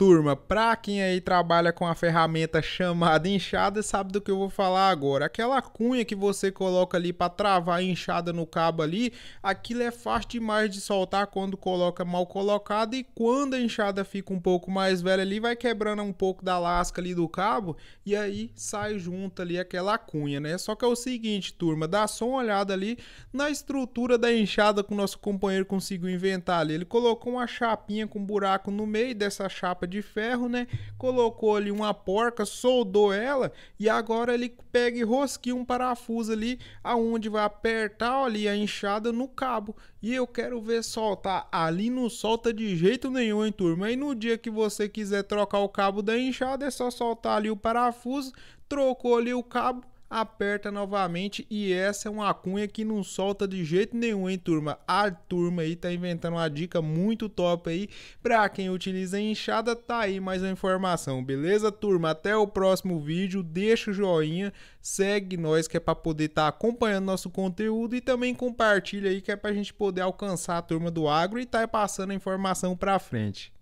Turma, para quem aí trabalha com a ferramenta chamada enxada, sabe do que eu vou falar agora. Aquela cunha que você coloca ali para travar a enxada no cabo ali, aquilo é fácil demais de soltar quando coloca mal colocado e quando a enxada fica um pouco mais velha ali, vai quebrando um pouco da lasca ali do cabo e aí sai junto ali aquela cunha, né? Só que é o seguinte, turma, dá só uma olhada ali na estrutura da enxada que o nosso companheiro conseguiu inventar ali. Ele colocou uma chapinha com buraco no meio dessa chapa de ferro, né? Colocou ali uma porca, soldou ela e agora ele pega e rosqueia um parafuso ali aonde vai apertar ali a enxada no cabo. E eu quero ver soltar. Ali não solta de jeito nenhum, hein, turma? E no dia que você quiser trocar o cabo da enxada, é só soltar ali o parafuso, trocou ali o cabo aperta novamente e essa é uma cunha que não solta de jeito nenhum, hein, turma? A turma aí tá inventando uma dica muito top aí para quem utiliza enxada, tá aí mais uma informação, beleza, turma? Até o próximo vídeo, deixa o joinha, segue nós que é para poder estar tá acompanhando nosso conteúdo e também compartilha aí que é pra gente poder alcançar a turma do agro e tá passando a informação para frente.